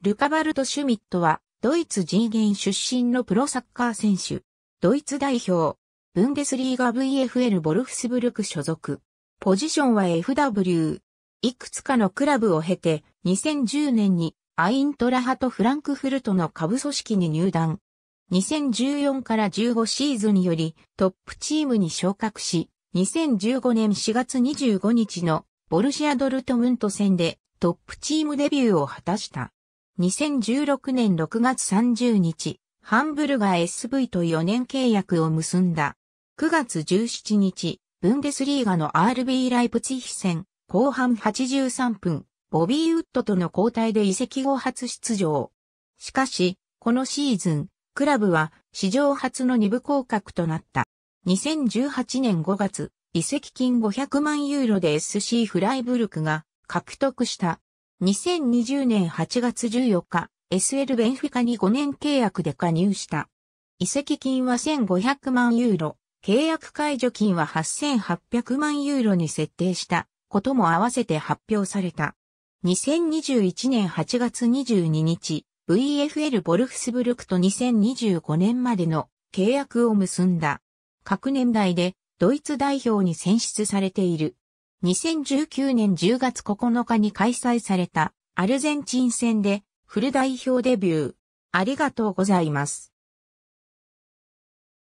ルカバルト・シュミットは、ドイツ人間出身のプロサッカー選手。ドイツ代表。ブンデスリーガ VFL ボルフスブルク所属。ポジションは FW。いくつかのクラブを経て、2010年にアイントラハとフランクフルトの下部組織に入団。2014から15シーズンによりトップチームに昇格し、2015年4月25日のボルシアドルトムント戦でトップチームデビューを果たした。2016年6月30日、ハンブルガー SV と4年契約を結んだ。9月17日、ブンデスリーガの RB ライプツィヒ戦、後半83分、ボビー・ウッドとの交代で移籍後初出場。しかし、このシーズン、クラブは史上初の二部降格となった。2018年5月、移籍金500万ユーロで SC フライブルクが獲得した2020年8月14日、SL ベンフィカに5年契約で加入した。移籍金は1500万ユーロ、契約解除金は8800万ユーロに設定したことも合わせて発表された。2021年8月22日、VFL ボルフスブルクと2025年までの契約を結んだ。各年代でドイツ代表に選出されている。2019年10月9日に開催されたアルゼンチン戦でフル代表デビュー。ありがとうございます。